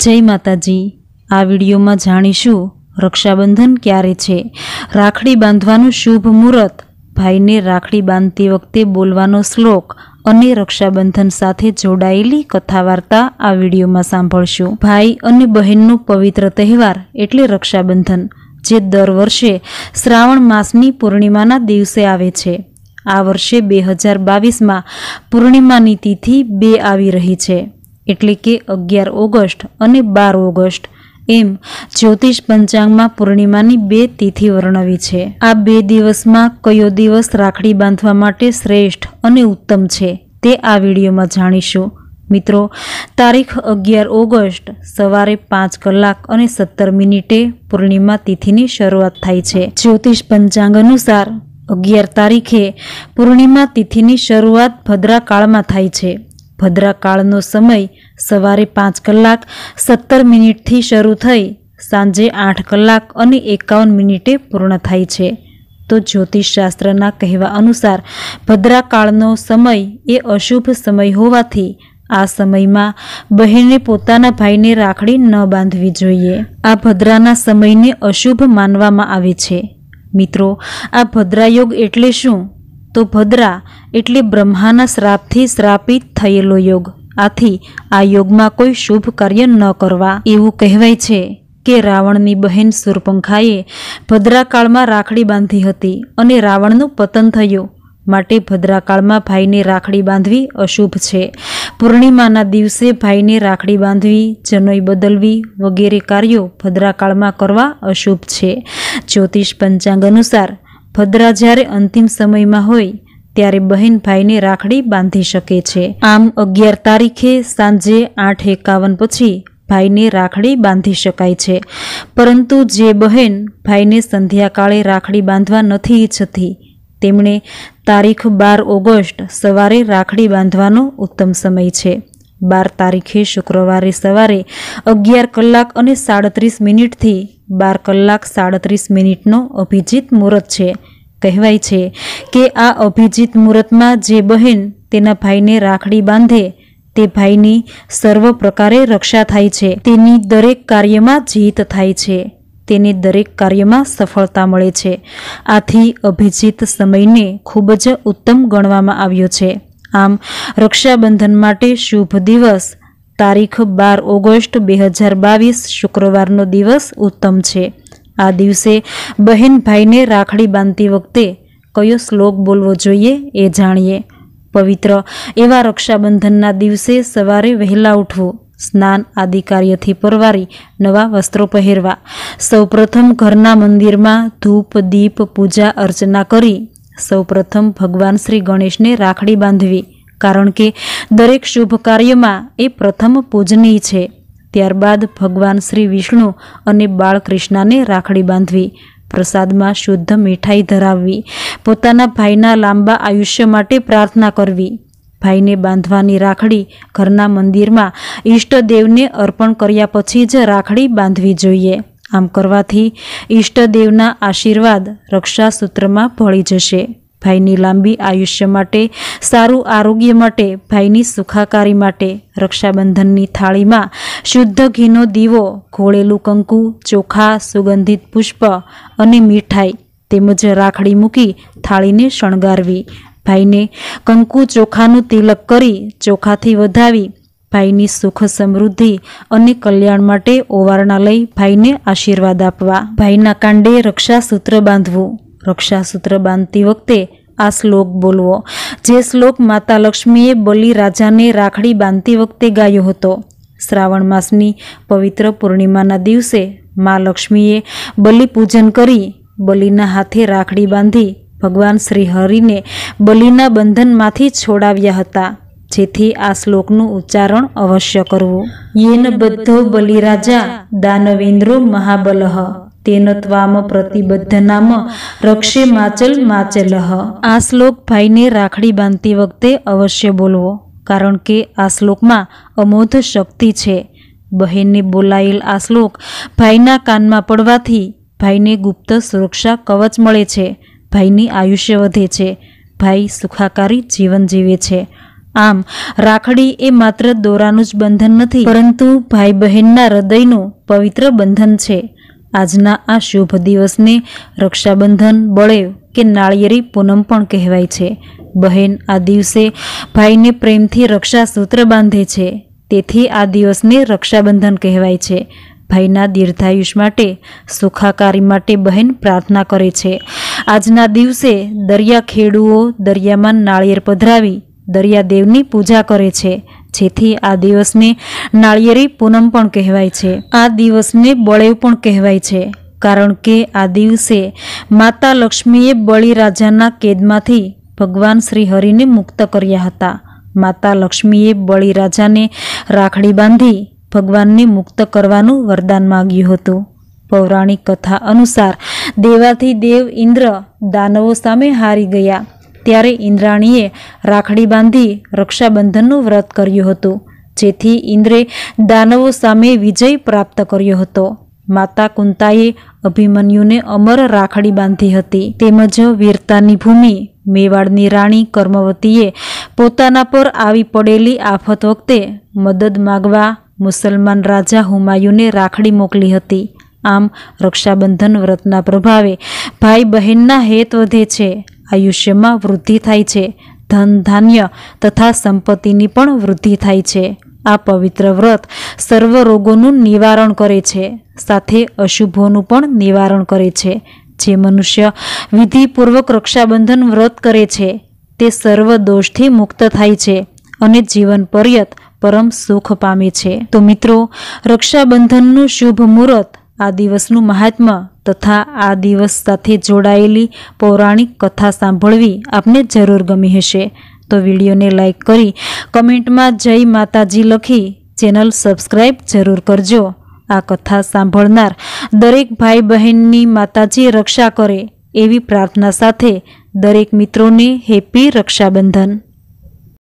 જય માતાજી આ વિડીયોમાં જાણીશું રક્ષાબંધન ક્યારે છે રાખડી બાંધવાનું શુભ મુહૂર્ત ભાઈને રાખડી બાંધતી વખતે બોલવાનો શ્લોક અને રક્ષાબંધન સાથે જોડાયેલી કથાવાર્તા આ વિડીયોમાં સાંભળશું ભાઈ અને બહેનનો પવિત્ર તહેવાર એટલે રક્ષાબંધન જે દર વર્ષે શ્રાવણ માસની પૂર્ણિમાના દિવસે આવે છે આ વર્ષે બે હજાર બાવીસમાં પૂર્ણિમાની તિથિ બે આવી રહી છે એટલે કે અગિયાર ઓગસ્ટ અને બાર ઓગસ્ટ એમ જ્યોતિષ પંચાંગમાં પૂર્ણિમાની બે તિથિ વર્ણવી છે આ બે દિવસમાં કયો દિવસ રાખડી બાંધવા માટે શ્રેષ્ઠ અને ઉત્તમ છે તે આ વિડીયોમાં જાણીશું મિત્રો તારીખ અગિયાર ઓગસ્ટ સવારે પાંચ કલાક અને સત્તર મિનિટે પૂર્ણિમા તિથિની શરૂઆત થાય છે જ્યોતિષ પંચાંગ અનુસાર અગિયાર તારીખે પૂર્ણિમા તિથિની શરૂઆત ભદ્રાકાળમાં થાય છે ભદ્રાકાળનો સમય સવારે પાંચ કલાક સત્તર મિનિટથી શરૂ થઈ સાંજે આઠ કલાક અને એકાવન મિનિટે પૂર્ણ થાય છે તો જ્યોતિષશાસ્ત્રના કહેવા અનુસાર ભદ્રાકાળનો સમય એ અશુભ સમય હોવાથી આ સમયમાં બહેને પોતાના ભાઈને રાખડી ન બાંધવી જોઈએ આ ભદ્રાના સમયને અશુભ માનવામાં આવે છે મિત્રો આ ભદ્રાયોગ એટલે શું તો ભદ્રા એટલે બ્રહ્માના શ્રાપથી શ્રાપિત થયેલો યોગ આથી આ યોગમાં કોઈ શુભ કાર્ય ન કરવા એવું કહેવાય છે કે રાવણની બહેન સુરપંખાએ ભદ્રાકાળમાં રાખડી બાંધી હતી અને રાવણનું પતન થયું માટે ભદ્રાકાળમાં ભાઈને રાખડી બાંધવી અશુભ છે પૂર્ણિમાના દિવસે ભાઈને રાખડી બાંધવી જનોઈ બદલવી વગેરે કાર્યો ભદ્રાકાળમાં કરવા અશુભ છે જ્યોતિષ પંચાંગ અનુસાર ભદ્રા જ્યારે અંતિમ સમયમાં હોય ત્યારે બહેન ભાઈને રાખડી બાંધી શકે છે આમ અગિયાર તારીખે સાંજે આઠ એકાવન પછી ભાઈને રાખડી બાંધી શકાય છે પરંતુ જે બહેન ભાઈને સંધ્યાકાળે રાખડી બાંધવા નથી ઈચ્છતી તેમણે તારીખ બાર ઓગસ્ટ સવારે રાખડી બાંધવાનો ઉત્તમ સમય છે બાર તારીખે શુક્રવારે સવારે અગિયાર કલાક અને સાડત્રીસ મિનિટથી બાર કલાક સાડત્રીસ મિનિટનો અભિજીત મુહૂર્ત છે કહેવાય છે કે આ અભિજીત મુહૂર્તમાં જે બહેન તેના ભાઈને રાખડી બાંધે તે ભાઈની સર્વ પ્રકારે રક્ષા થાય છે તેની દરેક કાર્યમાં જીત થાય છે તેને દરેક કાર્યમાં સફળતા મળે છે આથી અભિજીત સમયને ખૂબ જ ઉત્તમ ગણવામાં આવ્યો છે આમ રક્ષાબંધન માટે શુભ દિવસ તારીખ બાર ઓગસ્ટ બે હજાર બાવીસ શુક્રવારનો દિવસ ઉત્તમ છે આ દિવસે બહેન ભાઈને રાખડી બાંધતી વખતે કયો શ્લોક બોલવો જોઈએ એ જાણીએ પવિત્ર એવા રક્ષાબંધનના દિવસે સવારે વહેલા ઉઠવું સ્નાન આદિ કાર્યથી પરવારી નવા વસ્ત્રો પહેરવા સૌપ્રથમ ઘરના મંદિરમાં ધૂપ દીપ પૂજા અર્ચના કરી સૌપ્રથમ ભગવાન શ્રી ગણેશને રાખડી બાંધવી કારણ કે દરેક શુભ કાર્યમાં એ પ્રથમ પૂજનીય છે ત્યારબાદ ભગવાન શ્રી વિષ્ણુ અને બાળકૃષ્ણને રાખડી બાંધવી પ્રસાદમાં શુદ્ધ મીઠાઈ ધરાવવી પોતાના ભાઈના લાંબા આયુષ્ય માટે પ્રાર્થના કરવી ભાઈને બાંધવાની રાખડી ઘરના મંદિરમાં ઈષ્ટદેવને અર્પણ કર્યા પછી જ રાખડી બાંધવી જોઈએ આમ કરવાથી ઈષ્ટદેવના આશીર્વાદ રક્ષાસૂત્રમાં ભળી જશે ભાઈની લાંબી આયુષ્ય માટે સારું આરોગ્ય માટે ભાઈની સુખાકારી માટે રક્ષાબંધનની થાળીમાં શુદ્ધ ઘીનો દીવો ઘોળેલું કંકુ ચોખા સુગંધિત પુષ્પ અને મીઠાઈ તેમજ રાખડી મૂકી થાળીને શણગારવી ભાઈને કંકુ ચોખાનું તિલક કરી ચોખાથી વધાવી ભાઈની સુખ સમૃદ્ધિ અને કલ્યાણ માટે ઓવારણા લઈ ભાઈને આશીર્વાદ આપવા ભાઈના કાંડે રક્ષાસૂત્ર બાંધવું રક્ષાસૂત્ર બાંધતી વખતે આ શ્લોક બોલવો જે શ્લોક માતા લક્ષ્મીએ બલિ રાજાને રાખડી બાંધતી વખતે ગાયો હતો શ્રાવણ માસની પવિત્ર પૂર્ણિમાના દિવસે મા લક્ષ્મીએ બલિ પૂજન કરી બલિના હાથે રાખડી બાંધી ભગવાન શ્રી હરિને બલિના બંધનમાંથી છોડાવ્યા હતા જેથી આ શ્લોકનું ઉચ્ચારણ અવશ્ય કરવું યેન બધો બલિરાજા દાનવેન્દ્રો મહાબલહ તેન ત્વામ પ્રતિબદ્ધ નામ રક્ષે માચલ માચલહ આ શ્લોક ભાઈને રાખડી બાંધતી વખતે અવશ્ય બોલવો કારણ કે આ શ્લોકમાં અમોધ શક્તિ છે બહેનને બોલાયેલ આ શ્લોક ભાઈના કાનમાં પડવાથી ભાઈને ગુપ્ત સુરક્ષા કવચ મળે છે ભાઈની આયુષ્ય વધે છે ભાઈ સુખાકારી જીવન જીવે છે આમ રાખડી એ માત્ર દોરાનું જ બંધન નથી પરંતુ ભાઈ બહેનના હૃદયનું પવિત્ર બંધન છે આજના આ શુભ દિવસને રક્ષાબંધન બળેવ કે નાળિયેરી પૂનમ પણ કહેવાય છે બહેન આ દિવસે ભાઈને પ્રેમથી રક્ષા સૂત્ર બાંધે છે તેથી આ દિવસને રક્ષાબંધન કહેવાય છે ભાઈના દીર્ઘાયુષ માટે સુખાકારી માટે બહેન પ્રાર્થના કરે છે આજના દિવસે દરિયા ખેડુઓ દરિયામાં નાળિયેર પધરાવી દરિયાદેવની પૂજા કરે છે જેથી આ દિવસને નાળિયેરી પૂનમ પણ કહેવાય છે આ દિવસને બળેવ પણ કહેવાય છે કારણ કે આ દિવસે માતા લક્ષ્મીએ બળિરાજાના કેદમાંથી ભગવાન શ્રી હરિને મુક્ત કર્યા હતા માતા લક્ષ્મીએ બળિરાજાને રાખડી બાંધી ભગવાનને મુક્ત કરવાનું વરદાન માગ્યું હતું પૌરાણિક કથા અનુસાર દેવાથી દેવ ઇન્દ્ર દાનવો સામે હારી ગયા ત્યારે ઇન્દ્રાણીએ રાખડી બાંધી રક્ષાબંધનનું વ્રત કર્યું હતું જેથી ઇન્દ્રે દાનવો સામે વિજય પ્રાપ્ત કર્યો હતો માતા કુંતાએ અભિમન્યુને અમર રાખડી બાંધી હતી તેમજ વીરતાની ભૂમિ મેવાડની રાણી કર્મવતીએ પોતાના પર આવી પડેલી આફત વખતે મદદ માગવા મુસલમાન રાજા હુમાયુને રાખડી મોકલી હતી આમ રક્ષાબંધન વ્રતના પ્રભાવે ભાઈ બહેનના હેત વધે છે આયુષ્યમાં વૃદ્ધિ થાય છે ધન ધાન્ય તથા સંપત્તિની પણ વૃદ્ધિ થાય છે આ પવિત્ર વ્રત સર્વ રોગોનું નિવારણ કરે છે સાથે અશુભોનું પણ નિવારણ કરે છે જે મનુષ્ય વિધિપૂર્વક રક્ષાબંધન વ્રત કરે છે તે સર્વ દોષથી મુક્ત થાય છે અને જીવન પર્યત પરમ સુખ પામે છે તો મિત્રો રક્ષાબંધનનું શુભ મુહૂર્ત આ દિવસનું મહાત્મા તથા આ દિવસ સાથે જોડાયેલી પૌરાણિક કથા સાંભળવી આપને જરૂર ગમી હશે તો વિડીયોને લાઇક કરી કમેન્ટમાં જય માતાજી લખી ચેનલ સબસ્ક્રાઈબ જરૂર કરજો આ કથા સાંભળનાર દરેક ભાઈ બહેનની માતાજી રક્ષા કરે એવી પ્રાર્થના સાથે દરેક મિત્રોને હેપી રક્ષાબંધન